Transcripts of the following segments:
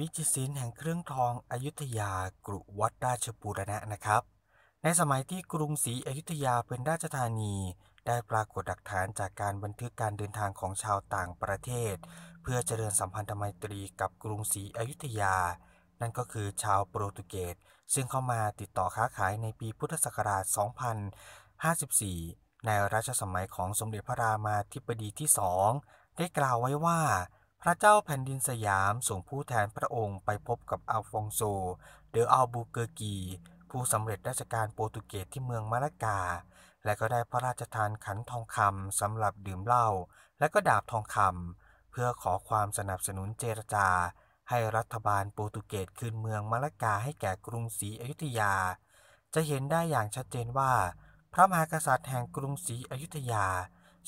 วิจิตรศิลป์แห่งเครื่องทองอยุธยากรุวัดราชปูรณะนะครับ ในสมัยที่กรุงศรีอยุธยาเป็นราชธานี ได้ปรากฏหลักฐานจากการบันทึกการเดินทางของชาวต่างประเทศ เพื่อเจริญสัมพันธไมตรีกับกรุงศรีอยุธยา นั่นก็คือชาวโปรตุเกส ซึ่งเข้ามาติดต่อค้าขายในปีพุทธศักราช 2054 ในรัชสมัยของสมเด็จพระรามาธิบดีที่สองได้กล่าวไว้ว่าพระเจ้าแผ่นดินสยามส่งผู้แทนพระองค์ไปพบกับอัลฟองโซ เดออัลบูเกอร์กี ผู้สำเร็จราชการโปรตุเกสที่เมืองมาลากา และก็ได้พระราชทานขันทองคำสำหรับดื่มเหล้า และก็ดาบทองคำ เพื่อขอความสนับสนุนเจรจา ให้รัฐบาลโปรตุเกสคืนเมืองมาลากาให้แก่กรุงศรีอยุธยา จะเห็นได้อย่างชัดเจนว่า พระมหากษัตริย์แห่งกรุงศรีอยุธยา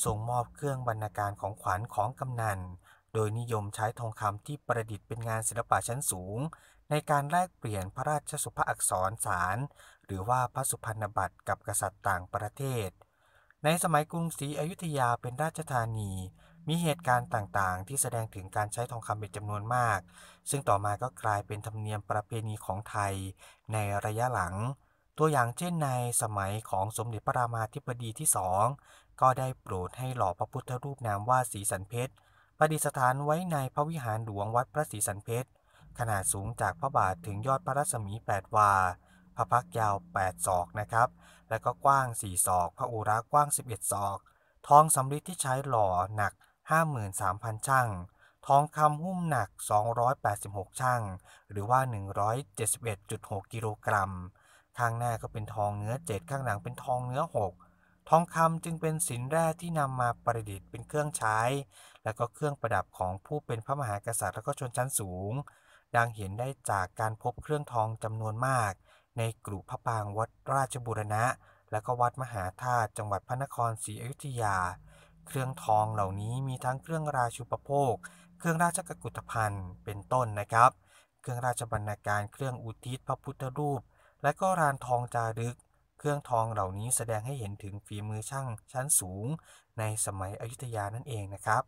ส่งมอบเครื่องบรรณาการของขวัญของกำนันโดยนิยมใช้ทองคำที่ประดิษฐ์เป็นงานศิลปะชั้นสูง ในการแลกเปลี่ยนพระราชสุภอักษรสารหรือว่าพระสุพรรณบัตรกับกษัตริย์ต่างประเทศ ในสมัยกรุงศรีอยุธยาเป็นราชธานี มีเหตุการณ์ต่างๆที่แสดงถึงการใช้ทองคำเป็นจำนวนมาก ซึ่งต่อมาก็กลายเป็นธรรมเนียมประเพณีของไทยในระยะหลัง ตัวอย่างเช่นในสมัยของสมเด็จพระรามาธิบดีที่สองก็ได้โปรดให้หล่อพระพุทธรูปนามว่าสีสันเพชรประดิษฐานไว้ในพระวิหารหลวงวัดพระศรีสันเพชร ขนาดสูงจากพระบาทถึงยอดพระรัศมี 8วาพระพักยาว8ศอกนะครับแล้วก็กว้าง4ศอกพระอุระกว้าง 11 ศอก ทองสำริดที่ใช้หล่อหนัก 53,000ช่างทองคำหุ้มหนัก 286ช่างหรือว่า 171.6 กิโลกรัมข้างหน้าก็เป็นทองเนื้อ 7 ข้างหลังเป็นทองเนื้อ6ทองคำจึงเป็นสินแร่ที่นำมาประดิษฐ์เป็นเครื่องใช้ และก็เครื่องประดับของผู้เป็นพระมหากษัตริย์และก็ชนชั้นสูง ดังเห็นได้จากการพบเครื่องทองจำนวนมากในกลุ่มพระปางวัดราชบุรณะและก็วัดมหาธาตุจังหวัดพระนครศรีอยุธยา เครื่องทองเหล่านี้มีทั้งเครื่องราชุปโภค เครื่องราชกุฏภัณฑ์เป็นต้นนะครับ เครื่องราชบรรณาการ เครื่องอุทิศพระพุทธรูป และก็รานทองจารึกเครื่องทองเหล่านี้แสดงให้เห็นถึงฝีมือช่างชั้นสูงในสมัยอยุธยานั่นเองนะครับ